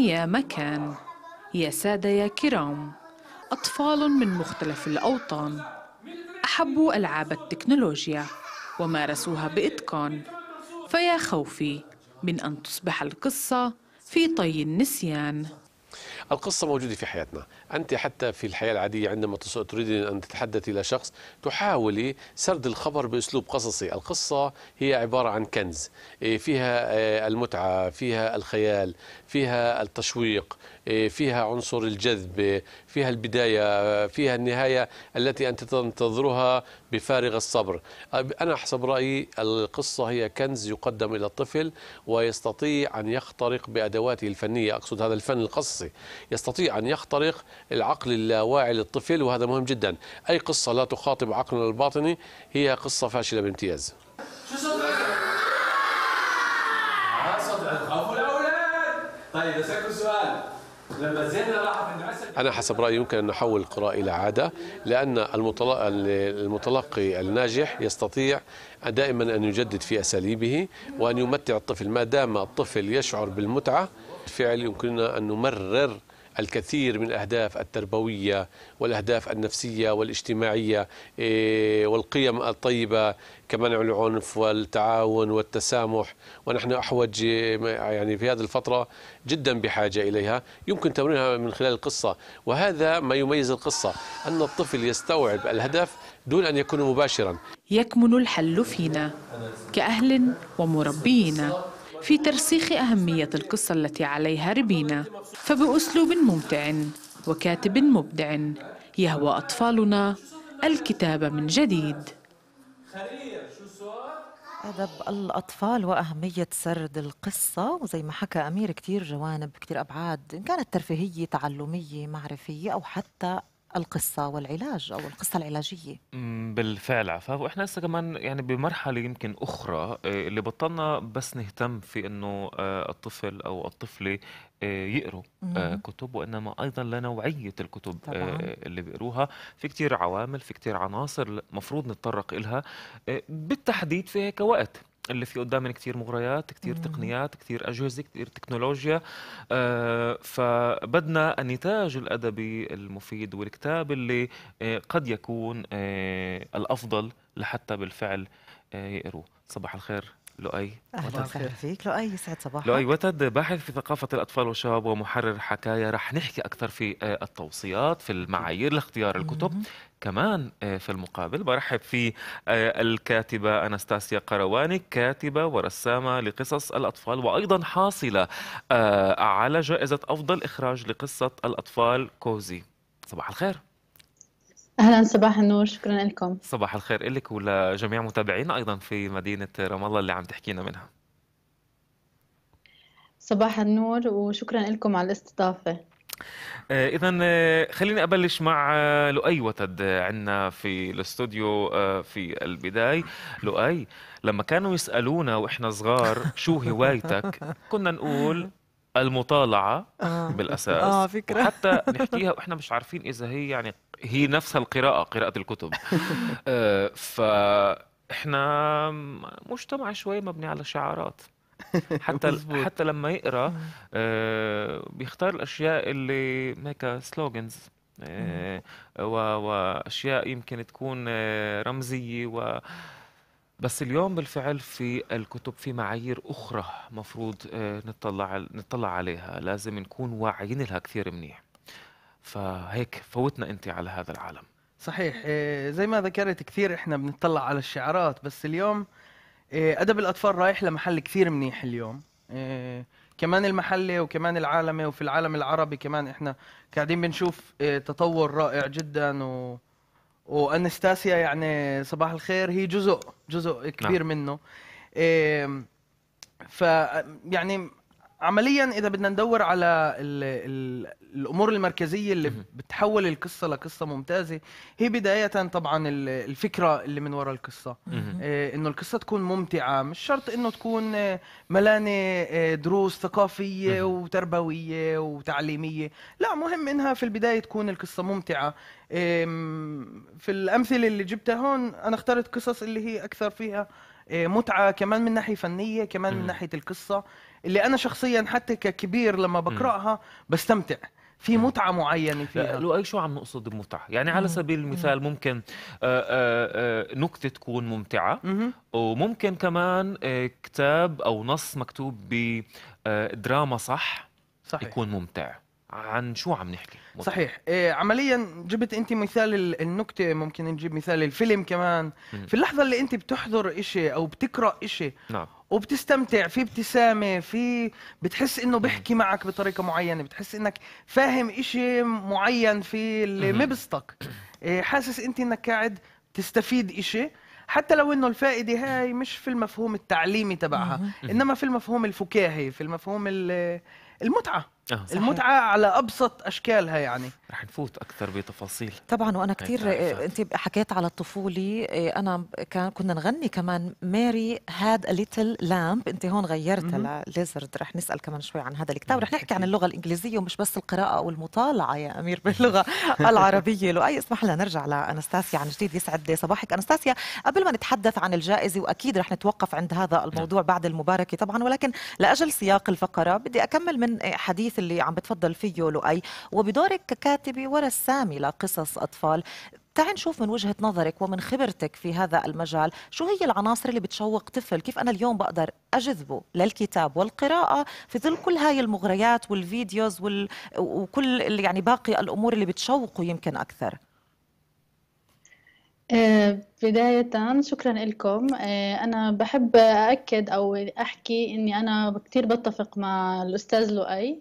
يا مكان يا سادة يا كرام أطفال من مختلف الأوطان أحبوا ألعاب التكنولوجيا ومارسوها بإتقان فيا خوفي من أن تصبح القصة في طي النسيان القصة موجودة في حياتنا أنت حتى في الحياة العادية عندما تريدين أن تتحدثي إلى شخص تحاولي سرد الخبر بأسلوب قصصي القصة هي عبارة عن كنز إيه، فيها آه، المتعة فيها الخيال فيها التشويق إيه، فيها عنصر الجذب فيها البداية فيها النهاية التي أنت تنتظرها بفارغ الصبر أنا حسب رأيي القصة هي كنز يقدم إلى الطفل ويستطيع أن يخترق بأدواته الفنية أقصد هذا الفن القصصي يستطيع أن يخترق العقل اللاواعي للطفل وهذا مهم جدا أي قصة لا تخاطب عقلنا الباطني هي قصة فاشلة بامتياز شو آه، الأولاد طيب أسألكم سؤال انا حسب رايي يمكن ان نحول القراءه الى عاده لان المتلقي الناجح يستطيع دائما ان يجدد في اساليبه وان يمتع الطفل ما دام الطفل يشعر بالمتعه بالفعل يمكننا ان نمرر الكثير من الأهداف التربوية والأهداف النفسية والاجتماعية إيه، والقيم الطيبة كمنع العنف والتعاون والتسامح ونحن أحوج يعني في هذه الفترة جدا بحاجة إليها يمكن تمرينها من خلال القصة وهذا ما يميز القصة أن الطفل يستوعب الهدف دون أن يكون مباشرا يكمن الحل فينا كأهل ومربينا في ترسيخ أهمية القصة التي عليها ربينا فبأسلوب ممتع وكاتب مبدع يهوى أطفالنا الكتابة من جديد أدب الأطفال وأهمية سرد القصة وزي ما حكى أمير كتير جوانب كتير أبعاد إن كانت ترفيهية تعلمية معرفية أو حتى القصة والعلاج أو القصة العلاجية بالفعل عفاف وإحنا لسه كمان يعني بمرحلة يمكن أخرى آه، اللي بطلنا بس نهتم في إنه آه، الطفل أو الطفلة آه، يقروا كتب وإنما أيضا لنوعية الكتب طبعاً. اللي بيقروها في كتير عوامل في كتير عناصر مفروض نتطرق إلها بالتحديد في هيك وقت اللي في قدامنا يعني كثير مغريات كثير تقنيات كثير أجهزة كثير تكنولوجيا آه فبدنا النتاج الأدبي المفيد والكتاب اللي آه قد يكون آه الأفضل لحتى بالفعل آه، يقروه صباح الخير لؤي اهلا وسهلا فيك لؤي يسعد صباحك لؤي وتد باحث في ثقافه الاطفال والشباب ومحرر حكايه رح نحكي اكثر في آه، التوصيات في المعايير لاختيار الكتب كمان آه، في المقابل برحب في آه، الكاتبة أناستاسيا قرواني كاتبة ورسامة لقصص الأطفال وأيضا حاصلة على جائزة أفضل إخراج لقصة الأطفال كوزي صباح الخير اهلا صباح النور شكرا لكم صباح الخير إلك ولجميع متابعينا أيضا في مدينة رام الله اللي عم تحكينا منها صباح النور وشكرا لكم على الاستضافة آه، اذا آه، خليني ابلش مع آه، لؤي وتد عندنا في الاستوديو في البدايه لؤي لما كانوا يسالونا واحنا صغار شو هوايتك كنا نقول المطالعه بالاساس حتى نحكيها واحنا مش عارفين اذا هي يعني هي نفسها القراءة قراءة الكتب آه، فإحنا مجتمع شوي مبني على شعارات حتى حتى لما يقرا آه، بيختار الاشياء اللي هيك آه، سلوجنز واشياء يمكن تكون رمزيه و بس اليوم بالفعل في الكتب في معايير اخرى مفروض نطلع نطلع عليها لازم نكون واعيين لها كثير منيح فهيك فوتنا انت على هذا العالم صحيح إيه، زي ما ذكرت كثير احنا بنطلع على الشعارات بس اليوم إيه، ادب الاطفال رايح لمحل كثير منيح اليوم إيه، كمان المحلي وكمان العالمي وفي العالم العربي كمان احنا قاعدين بنشوف تطور رائع جدا و وانستاسيا يعني صباح الخير هي جزء جزء كبير نعم. منه ف يعني عمليا اذا بدنا ندور على ال ال الامور المركزيه اللي بتحول القصه لقصه ممتازه هي بدايه طبعا الفكره اللي من وراء القصه آه، انه القصه تكون ممتعه مش شرط انه تكون آه، ملانه آه، دروس ثقافيه وتربويه وتعليميه لا مهم انها في البدايه تكون القصه ممتعه في الامثله اللي جبتها هون انا اخترت قصص اللي هي اكثر فيها آه، متعه كمان من ناحيه فنيه كمان من ناحيه القصه اللي انا شخصيا حتى ككبير لما بقراها بستمتع في متعة معينة فيها أي شو عم نقصد بمتعة؟ يعني على سبيل المثال ممكن آه، آه، نكتة تكون ممتعة وممكن كمان كتاب أو نص مكتوب بدراما صح صحيح. يكون ممتع عن شو عم نحكي؟ مطلع. صحيح إيه عمليا جبت انت مثال النكته ممكن نجيب مثال الفيلم كمان مم. في اللحظه اللي انت بتحضر شيء او بتقرا شيء نعم وبتستمتع في ابتسامه في بتحس انه بيحكي معك بطريقه معينه بتحس انك فاهم شيء معين في اللي مبسطك إيه حاسس انت انك قاعد تستفيد شيء حتى لو انه الفائده هاي مش في المفهوم التعليمي تبعها انما في المفهوم الفكاهي في المفهوم المتعه آه. صحيح. المتعه على ابسط اشكالها يعني رح نفوت اكثر بتفاصيل طبعا وانا كثير انت حكيت على الطفوله إيه، انا كان كنا نغني كمان ماري هاد ا ليتل لامب انت هون غيرتها لليزرد رح نسال كمان شوي عن هذا الكتاب رح نحكي عن اللغه الانجليزيه ومش بس القراءه والمطالعه يا امير باللغه العربيه لؤي اسمح لنا نرجع لانستاسيا عن جديد يسعد صباحك انستاسيا قبل ما نتحدث عن الجائزه واكيد رح نتوقف عند هذا الموضوع نعم. بعد المباركه طبعا ولكن لاجل سياق الفقره بدي اكمل من حديث اللي عم بتفضل فيه لؤي وبدورك ككاتبة ورسامة لقصص أطفال تعي نشوف من وجهة نظرك ومن خبرتك في هذا المجال شو هي العناصر اللي بتشوق طفل كيف أنا اليوم بقدر أجذبه للكتاب والقراءة في ظل كل هاي المغريات والفيديوز وال... وكل يعني باقي الأمور اللي بتشوقه يمكن أكثر آه، بداية شكرا لكم آه، أنا بحب أأكد أو أحكي أني أنا كتير بتفق مع الأستاذ لؤي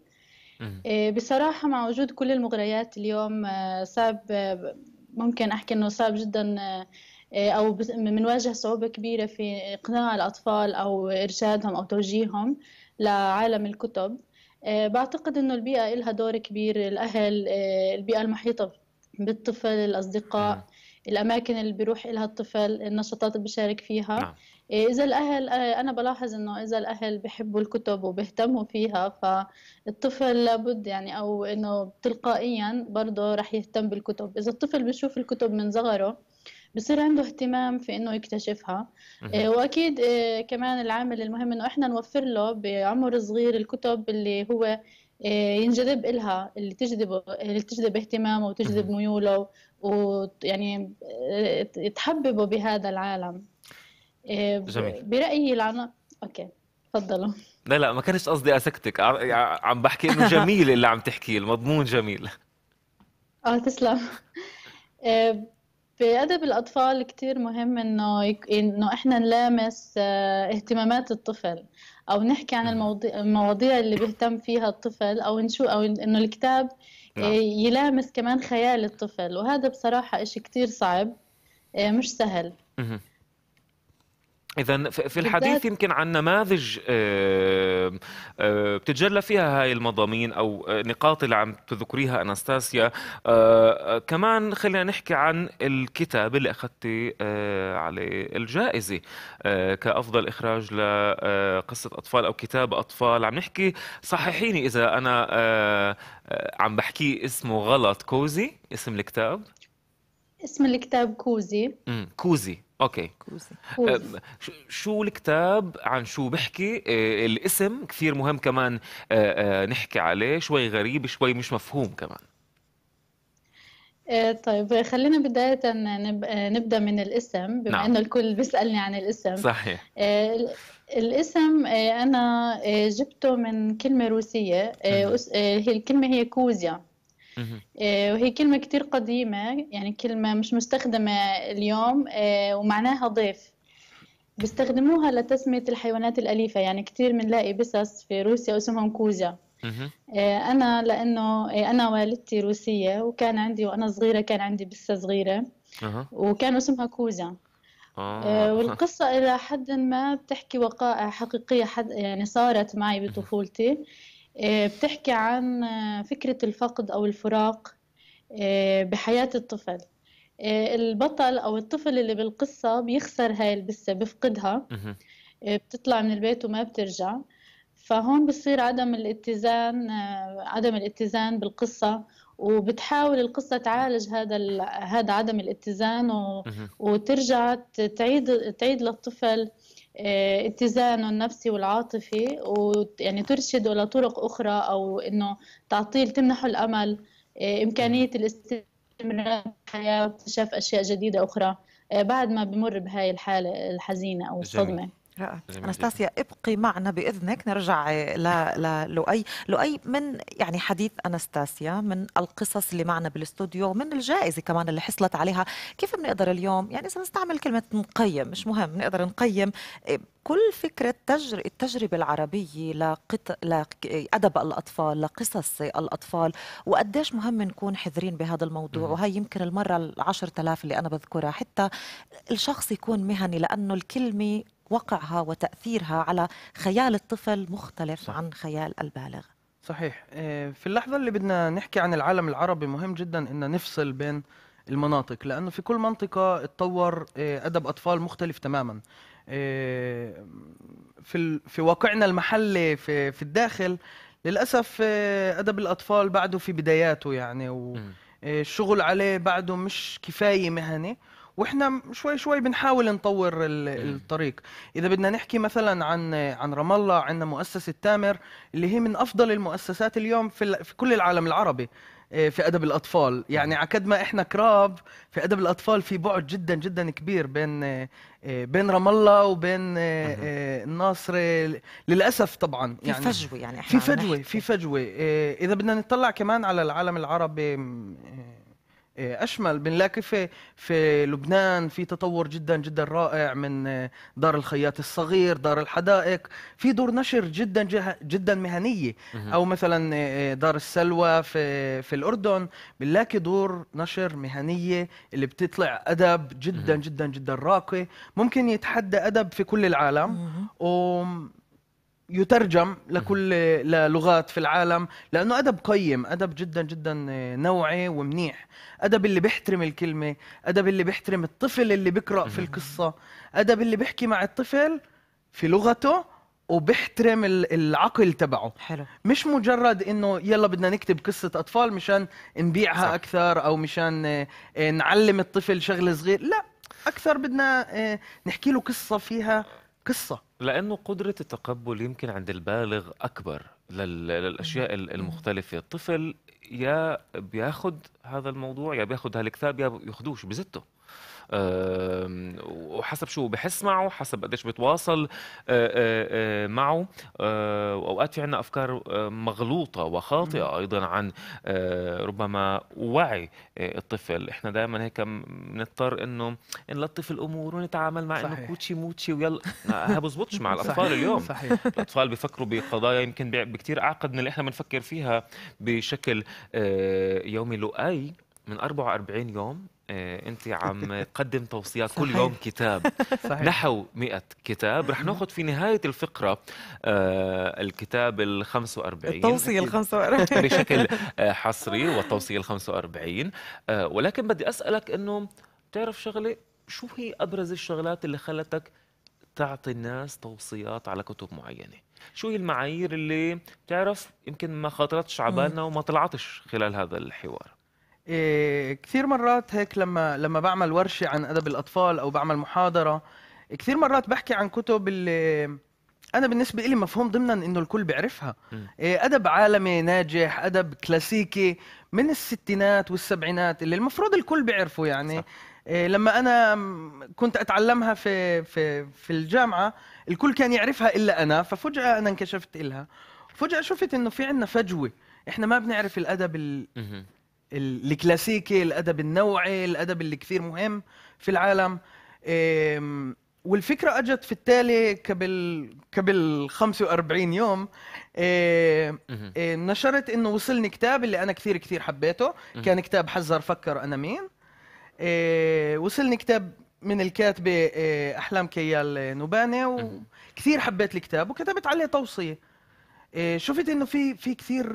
إيه، بصراحة مع وجود كل المغريات اليوم آه، صعب آه، ممكن أحكي أنه صعب جدا آه، أو بنواجه صعوبة كبيرة في إقناع الأطفال أو إرشادهم أو توجيههم لعالم الكتب إيه، بعتقد أنه البيئة لها دور كبير الأهل إيه، البيئة المحيطة بالطفل الأصدقاء الأماكن اللي بيروح لها الطفل النشاطات اللي بيشارك فيها نعم. إيه، اذا الاهل آه، انا بلاحظ انه اذا الاهل بحبوا الكتب وبيهتموا فيها فالطفل لابد يعني او انه تلقائيا برضه رح يهتم بالكتب اذا الطفل بيشوف الكتب من صغره بصير عنده اهتمام في انه يكتشفها إيه، واكيد إيه، كمان العامل المهم انه احنا نوفر له بعمر صغير الكتب اللي هو ينجذب إلها اللي تجذبه اللي تجذب اهتمامه وتجذب ميوله ويعني تحببه بهذا العالم آه، جميل برايي العنا اوكي تفضلوا لا لا ما كانش قصدي اسكتك عم بحكي انه جميل اللي عم تحكيه المضمون جميل اه تسلم آه، بأدب الأطفال كثير مهم إنه يك... إنه إحنا نلامس آه، اهتمامات الطفل أو نحكي عن المواضيع اللي بيهتم فيها الطفل أو نشو أو إنه الكتاب نعم. يلامس كمان خيال الطفل وهذا بصراحة إشي كثير صعب مش سهل إذا في الحديث يمكن عن نماذج آه، آه، بتتجلى فيها هاي المضامين أو آه، نقاط اللي عم تذكريها أناستاسيا كمان خلينا نحكي عن الكتاب اللي أخذتي عليه الجائزة كأفضل إخراج لقصة أطفال أو كتاب أطفال عم نحكي صححيني إذا أنا عم بحكي اسمه غلط كوزي اسم الكتاب اسم الكتاب كوزي مم. كوزي اوكي كوزي. كوزي. شو الكتاب عن شو بحكي آه، الاسم كثير مهم كمان آه، آه، نحكي عليه شوي غريب شوي مش مفهوم كمان طيب خلينا بداية نبدأ من الاسم بما نعم. أنه الكل بيسألني عن الاسم صحيح الاسم أنا جبته من كلمة روسية هي الكلمة هي كوزيا آه، وهي كلمة كتير قديمة يعني كلمة مش مستخدمة اليوم آه، ومعناها ضيف بيستخدموها لتسمية الحيوانات الأليفة يعني كتير بنلاقي بسس في روسيا اسمهم كوزا آه، أنا لأنه أنا والدتي روسية وكان عندي وأنا صغيرة كان عندي بسة صغيرة وكان اسمها كوزا آه. والقصة إلى حد ما بتحكي وقائع حقيقية حد يعني صارت معي بطفولتي آه، بتحكي عن آه، فكرة الفقد أو الفراق آه، بحياة الطفل البطل أو الطفل اللي بالقصة بيخسر هاي البسة بيفقدها بتطلع من البيت وما بترجع فهون بصير عدم الاتزان عدم الاتزان بالقصة وبتحاول القصة تعالج هذا هذا عدم الاتزان وترجع تعيد تعيد للطفل آه، اتزانه النفسي والعاطفي ويعني ترشده لطرق اخرى او انه تعطيه تمنحه الامل آه، امكانيه الاستمرار في الحياه واكتشاف اشياء جديده اخرى آه، بعد ما بمر بهاي الحاله الحزينه او الصدمه رائع انستاسيا ابقي معنا باذنك نرجع للؤي لؤي من يعني حديث انستاسيا من القصص اللي معنا بالاستوديو من الجائزه كمان اللي حصلت عليها كيف بنقدر اليوم يعني اذا نستعمل كلمه نقيم مش مهم نقدر نقيم إيه، كل فكرة تجر... التجربة العربية لقط... لأدب الأطفال لقصص الأطفال وقديش مهم نكون حذرين بهذا الموضوع مم. وهي يمكن المرة العشر تلاف اللي أنا بذكرها حتى الشخص يكون مهني لأنه الكلمة وقعها وتأثيرها على خيال الطفل مختلف صح. عن خيال البالغ صحيح آه، في اللحظة اللي بدنا نحكي عن العالم العربي مهم جدا أن نفصل بين المناطق لأنه في كل منطقة تطور آه، أدب أطفال مختلف تماما آه، في في واقعنا المحلي في في الداخل للاسف ادب الاطفال بعده في بداياته يعني والشغل عليه بعده مش كفايه مهني واحنا شوي شوي بنحاول نطور الطريق اذا بدنا نحكي مثلا عن عن رام الله عندنا مؤسسه تامر اللي هي من افضل المؤسسات اليوم في, في كل العالم العربي آه، في ادب الاطفال يعني عكد ما احنا كراب في ادب الاطفال في بعد جدا جدا كبير بين آه، آه، بين رام الله وبين الناصر للاسف طبعا يعني في فجوه يعني احنا في فجوه في فجوه اذا بدنا نطلع كمان على العالم العربي اشمل بنلاقي في في لبنان في تطور جدا جدا رائع من آه، دار الخياط الصغير دار الحدائق في دور نشر جدا جدا مهنيه او مثلا آه، آه، دار السلوى في في الاردن بنلاقي دور نشر مهنيه اللي بتطلع ادب جدا جدا جدا راقي ممكن يتحدى ادب في كل العالم يترجم لكل للغات في العالم لانه ادب قيم ادب جدا جدا نوعي ومنيح ادب اللي بيحترم الكلمه ادب اللي بيحترم الطفل اللي بيقرا في القصه ادب اللي بيحكي مع الطفل في لغته وبيحترم العقل تبعه حلو. مش مجرد انه يلا بدنا نكتب قصه اطفال مشان نبيعها صح. اكثر او مشان آه، نعلم الطفل شغله صغير لا اكثر بدنا آه، نحكي له قصه فيها قصة لأنه قدرة التقبل يمكن عند البالغ أكبر للأشياء المختلفة الطفل يا بياخد هذا الموضوع يا بياخد هالكتاب يا بياخدوش بزته وحسب شو بحس معه حسب قديش بتواصل آه، آه، آه، معه واوقات في عندنا افكار مغلوطه وخاطئه ايضا عن ربما وعي الطفل احنا دائما هيك بنضطر انه نلطف الامور ونتعامل مع انه كوتشي موتشي ويلا ما بزبطش مع الاطفال اليوم صحيح. الاطفال بيفكروا بقضايا يمكن بكثير اعقد من اللي احنا بنفكر فيها بشكل يومي لؤي من 44 يوم آه، انت عم تقدم توصيات صحيح. كل يوم كتاب صحيح. نحو 100 كتاب رح ناخذ في نهايه الفقره آه الكتاب ال 45 التوصيه ال 45 بشكل آه، حصري والتوصيه ال 45 آه ولكن بدي اسالك انه بتعرف شغله شو هي ابرز الشغلات اللي خلتك تعطي الناس توصيات على كتب معينه شو هي المعايير اللي بتعرف يمكن ما خطرتش على بالنا وما طلعتش خلال هذا الحوار إيه، كثير مرات هيك لما لما بعمل ورشه عن ادب الاطفال او بعمل محاضره كثير مرات بحكي عن كتب اللي انا بالنسبه لي مفهوم ضمنا انه الكل بيعرفها إيه، ادب عالمي ناجح ادب كلاسيكي من الستينات والسبعينات اللي المفروض الكل بيعرفه يعني صح. إيه، لما انا كنت اتعلمها في في في الجامعه الكل كان يعرفها الا انا ففجاه انا انكشفت لها فجاه شفت انه في عندنا فجوه احنا ما بنعرف الادب ال... الكلاسيكي الادب النوعي الادب اللي كثير مهم في العالم والفكره اجت في التالي قبل قبل 45 يوم آه، آه، نشرت انه وصلني كتاب اللي انا كثير كثير حبيته كان كتاب حذر فكر انا مين آه، وصلني كتاب من الكاتبه احلام كيال نوباني وكثير حبيت الكتاب وكتبت عليه توصيه شفت انه في في كثير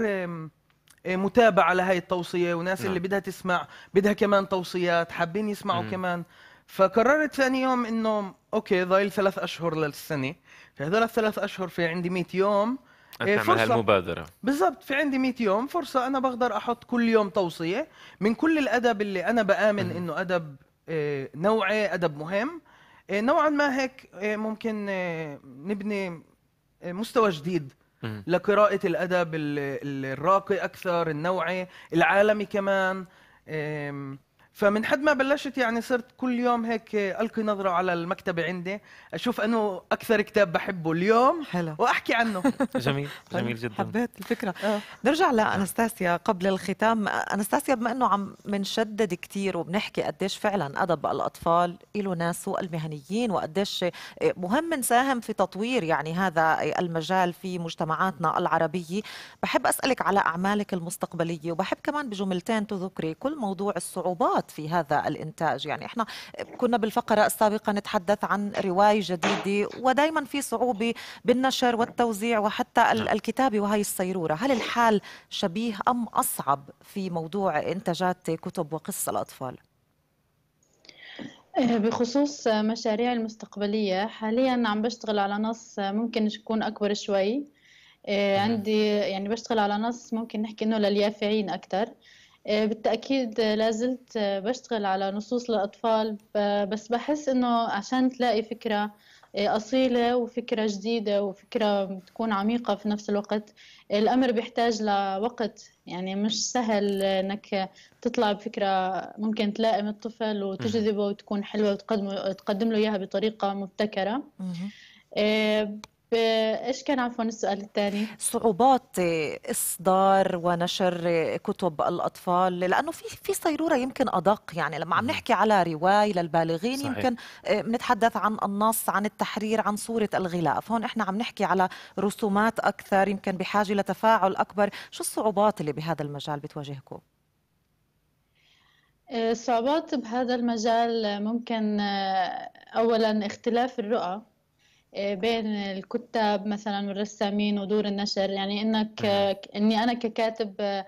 آه، متابعه لهي التوصيه وناس نعم. اللي بدها تسمع بدها كمان توصيات حابين يسمعوا مم. كمان فقررت ثاني يوم انه اوكي ضايل ثلاث اشهر للسنه في هذول الثلاث اشهر في عندي 100 يوم آه، فرصة تعمل المبادرة بالضبط في عندي 100 يوم فرصة أنا بقدر أحط كل يوم توصية من كل الأدب اللي أنا بآمن إنه أدب آه، نوعي أدب مهم نوعا ما هيك ممكن نبني مستوى جديد لقراءة الأدب الراقي أكثر النوعي العالمي كمان فمن حد ما بلشت يعني صرت كل يوم هيك القي نظره على المكتبه عندي اشوف انه اكثر كتاب بحبه اليوم حلو. واحكي عنه جميل جميل جدا حبيت الفكره أه. نرجع لانستاسيا قبل الختام انستاسيا بما انه عم بنشدد كثير وبنحكي قديش فعلا ادب الاطفال له ناسه المهنيين وقديش مهم نساهم في تطوير يعني هذا المجال في مجتمعاتنا العربيه بحب اسالك على اعمالك المستقبليه وبحب كمان بجملتين تذكري كل موضوع الصعوبات فقط في هذا الإنتاج يعني إحنا كنا بالفقرة السابقة نتحدث عن رواية جديدة ودائما في صعوبة بالنشر والتوزيع وحتى نعم. الكتابة وهي الصيرورة هل الحال شبيه أم أصعب في موضوع إنتاجات كتب وقصص الأطفال؟ آه، بخصوص مشاريع المستقبلية حاليا عم بشتغل على نص ممكن يكون أكبر شوي آه، نعم. عندي يعني بشتغل على نص ممكن نحكي إنه لليافعين أكثر آه، بالتأكيد لازلت آه، بشتغل على نصوص للأطفال بس بحس إنه عشان تلاقي فكرة آه، أصيلة وفكرة جديدة وفكرة تكون عميقة في نفس الوقت الأمر بيحتاج لوقت يعني مش سهل إنك تطلع بفكرة ممكن تلائم الطفل وتجذبه وتكون حلوة وتقدم, له إياها بطريقة مبتكرة ايش كان عفوا السؤال الثاني؟ صعوبات اصدار ونشر كتب الاطفال لانه في في صيروره يمكن ادق يعني لما عم نحكي على روايه للبالغين صحيح. يمكن آه، بنتحدث عن النص عن التحرير عن صوره الغلاف، هون احنا عم نحكي على رسومات اكثر يمكن بحاجه لتفاعل اكبر، شو الصعوبات اللي بهذا المجال بتواجهكم؟ الصعوبات آه، بهذا المجال ممكن آه، اولا اختلاف الرؤى آه، بين الكتاب مثلا والرسامين ودور النشر يعني انك اني انا ككاتب آه،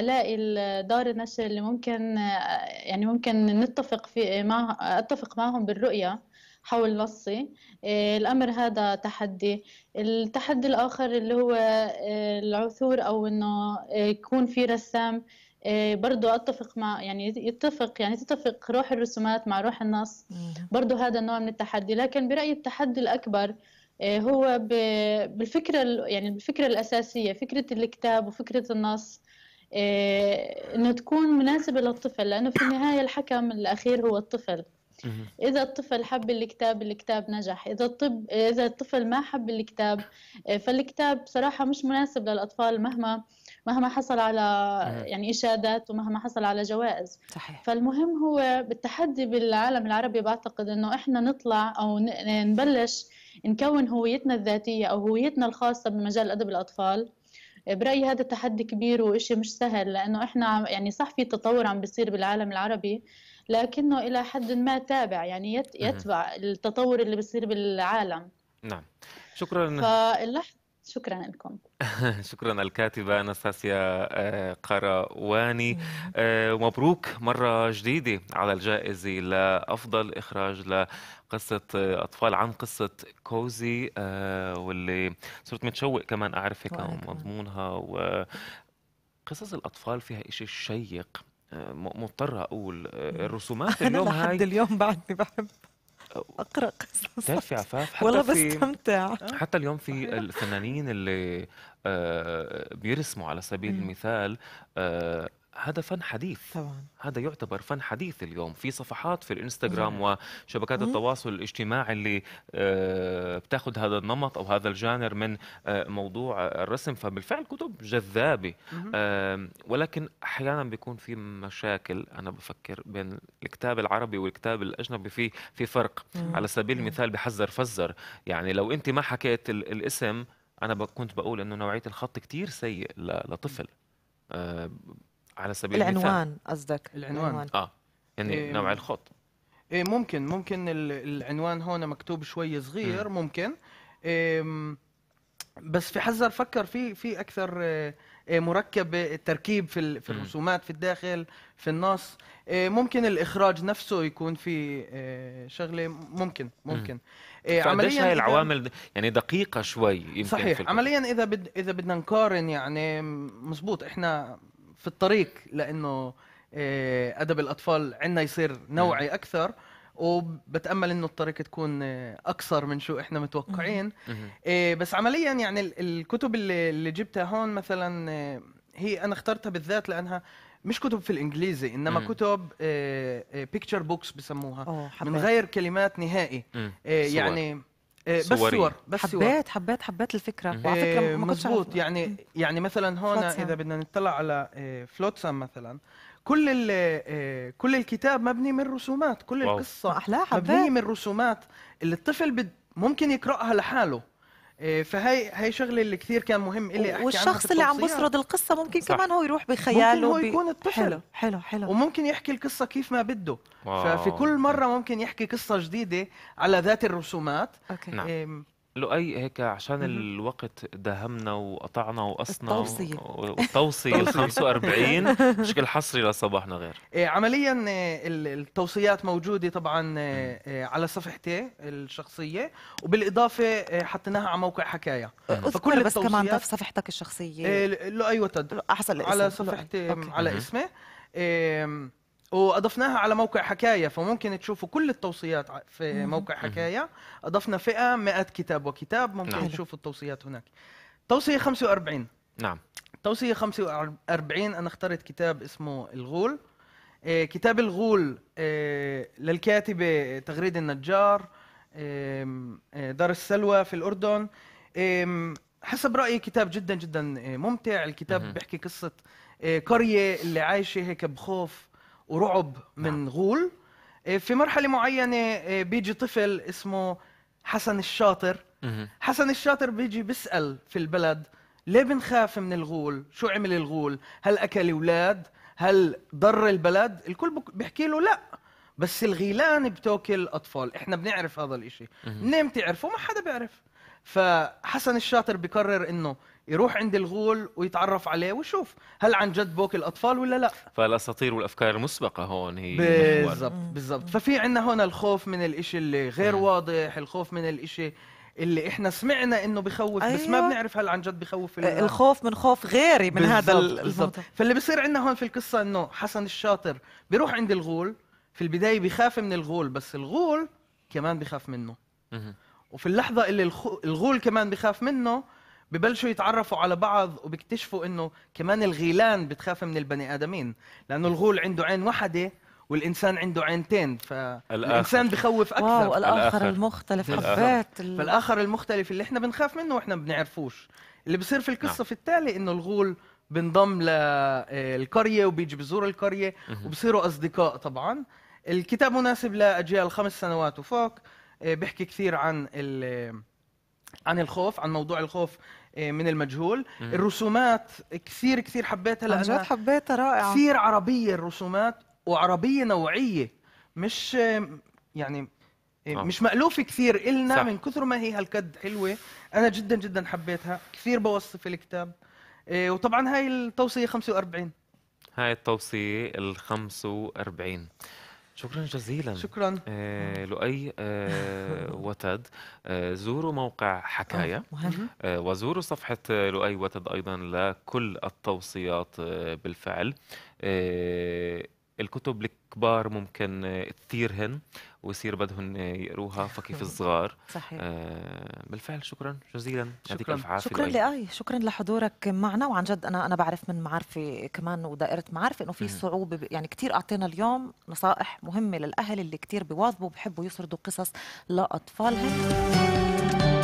الاقي دار النشر اللي ممكن آه، يعني ممكن نتفق في مع اتفق معهم بالرؤيه حول نصي الامر هذا تحدي التحدي الاخر اللي هو العثور او انه يكون في رسام إيه، برضو اتفق مع يعني يتفق يعني تتفق روح الرسومات مع روح النص برضو هذا النوع من التحدي لكن برايي التحدي الاكبر إيه، هو بالفكره يعني بالفكره الاساسيه فكره الكتاب وفكره النص إيه، انه تكون مناسبه للطفل لانه في النهايه الحكم الاخير هو الطفل اذا الطفل حب الكتاب الكتاب نجح اذا الطب اذا الطفل ما حب الكتاب فالكتاب بصراحه مش مناسب للاطفال مهما مهما حصل على يعني إشادات ومهما حصل على جوائز صحيح. فالمهم هو بالتحدي بالعالم العربي بعتقد أنه إحنا نطلع أو نبلش نكون هويتنا الذاتية أو هويتنا الخاصة بمجال أدب الأطفال برأيي هذا تحدي كبير وإشي مش سهل لأنه إحنا يعني صح في تطور عم بيصير بالعالم العربي لكنه إلى حد ما تابع يعني يتبع التطور اللي بيصير بالعالم نعم شكرا فاللحظة شكرا لكم شكرا الكاتبة أنستاسيا آه، قرواني ومبروك آه، مرة جديدة على الجائزة لأفضل إخراج لقصة آه، أطفال عن قصة كوزي واللي صرت متشوق كمان أعرفك هيك مضمونها وقصص الأطفال فيها إشي شيق مضطرة أقول الرسومات اليوم أنا لحد هاي اليوم بعدني بحبها اقرا قصص تعرفي عفاف حتى والله بستمتع حتى اليوم في الفنانين اللي آه، بيرسموا على سبيل المثال آه، هذا فن حديث طبعا هذا يعتبر فن حديث اليوم في صفحات في الانستغرام وشبكات التواصل الاجتماعي اللي آه، بتاخذ هذا النمط او هذا الجانر من آه، موضوع الرسم فبالفعل كتب جذابه ولكن احيانا بيكون في مشاكل انا بفكر بين الكتاب العربي والكتاب الاجنبي في في فرق على سبيل المثال بحذر فزر يعني لو انت ما حكيت الاسم انا كنت بقول انه نوعيه الخط كتير سيء لطفل آه، على سبيل العنوان قصدك العنوان. العنوان اه يعني إيه نوع الخط ايه ممكن ممكن العنوان هون مكتوب شوي صغير م. ممكن إيه بس في حذر فكر في في اكثر إيه، مركب التركيب في في الرسومات في الداخل في النص إيه، ممكن الاخراج نفسه يكون في إيه، شغله ممكن ممكن عمليا هاي العوامل يعني دقيقه شوي يمكن صحيح عمليا اذا بد اذا بدنا نقارن يعني مزبوط احنا في الطريق لانه آه، ادب الاطفال عندنا يصير نوعي نعم. اكثر وبتامل انه الطريق تكون اقصر آه، من شو احنا متوقعين آه، بس عمليا يعني الكتب اللي جبتها هون مثلا هي انا اخترتها بالذات لانها مش كتب في الانجليزي انما مم. كتب بيكتشر بوكس بسموها من غير كلمات نهائي يعني آه بس صور بس صور. حبيت حبيت حبيت الفكره وعلى فكره مزبوط إيه، يعني إيه. يعني مثلا هون اذا بدنا نطلع على فلوتسام آه، مثلا كل آه، كل الكتاب مبني من رسومات كل واو. القصه مبنيه من رسومات اللي الطفل ممكن يقراها لحاله إيه، فهي هي شغله اللي كثير كان مهم لي احكي والشخص اللي عم بسرد القصه ممكن صح. كمان هو يروح بخياله ممكن هو يكون الطفل حلو حلو حلو وممكن يحكي القصه كيف ما بده واو. ففي كل مره ممكن يحكي قصه جديده على ذات الرسومات أوكي. نعم. إيه، لؤي هيك عشان الوقت داهمنا وقطعنا وقصنا التوصية ال 45 بشكل حصري لصباحنا غير إيه، عمليا آه، التوصيات موجوده طبعا آه، آه، على صفحتي الشخصيه وبالاضافه حطيناها على موقع حكايه فكل بس كمان في صفحتك الشخصيه لؤي وتد احسن على صفحتي على اسمي واضفناها على موقع حكايه فممكن تشوفوا كل التوصيات في موقع حكايه اضفنا فئه 100 كتاب وكتاب ممكن نعم. تشوفوا التوصيات هناك توصيه 45 نعم توصيه 45 انا اخترت كتاب اسمه الغول آه، كتاب الغول آه، للكاتبه آه، تغريد النجار دار السلوى في الاردن حسب رايي كتاب جدا جدا ممتع الكتاب بيحكي قصه قريه اللي عايشه هيك بخوف ورعب من نعم. غول إيه، في مرحله معينه إيه، بيجي طفل اسمه حسن الشاطر حسن الشاطر بيجي بيسال في البلد ليه بنخاف من الغول شو عمل الغول هل اكل اولاد هل ضر البلد الكل بيحكي له لا بس الغيلان بتاكل اطفال احنا بنعرف هذا الاشي منين بتعرفه ما حدا بيعرف فحسن الشاطر بقرر انه يروح عند الغول ويتعرف عليه ويشوف هل عن جد بوك الاطفال ولا لا فالاساطير والافكار المسبقه هون هي بالضبط بالضبط ففي عندنا هون الخوف من الإشي اللي غير م. واضح الخوف من الإشي اللي احنا سمعنا انه بخوف أيوة. بس ما أيوة. بنعرف هل عن جد بخوف ولا الخوف من خوف غيري من بالزبط هذا بالضبط فاللي بصير عندنا هون في القصه انه حسن الشاطر بيروح عند الغول في البدايه بخاف من الغول بس الغول كمان بخاف منه وفي اللحظه اللي الغول كمان بخاف منه ببلشوا يتعرفوا على بعض وبيكتشفوا انه كمان الغيلان بتخاف من البني ادمين لانه الغول عنده عين وحده والانسان عنده عينتين فالانسان بخوف اكثر واو الاخر, الآخر المختلف حبيت فالاخر المختلف اللي احنا بنخاف منه واحنا ما بنعرفوش اللي بصير في القصه نعم. في التالي انه الغول بنضم للقريه آه، وبيجي بزور القريه وبصيروا اصدقاء طبعا الكتاب مناسب لاجيال خمس سنوات وفوق آه، بيحكي كثير عن آه، عن الخوف عن موضوع الخوف آه، من المجهول مم. الرسومات كثير كثير حبيتها لانها حبيتها رائعه كثير عربيه الرسومات وعربيه نوعيه مش آه، يعني آه، مش مألوفة كثير إلنا صح. من كثر ما هي هالقد حلوة أنا جدا جدا حبيتها كثير بوصف الكتاب وطبعا هاي التوصية 45 هاي التوصية ال 45 شكرا جزيلا شكرا آه لؤي آه وتد آه زوروا موقع حكاية آه وزوروا صفحة آه، لؤي وتد أيضا لكل التوصيات آه بالفعل آه الكتب الكبار ممكن آه، تثيرهن ويصير بدهم يقروها فكيف الصغار صحيح آه بالفعل شكرا جزيلا يعطيك الف شكرا لأي شكرا لحضورك معنا وعن جد انا انا بعرف من معارفي كمان ودائره معارفي انه في صعوبه يعني كثير اعطينا اليوم نصائح مهمه للاهل اللي كثير بيواظبوا وبحبوا يسردوا قصص لاطفالهم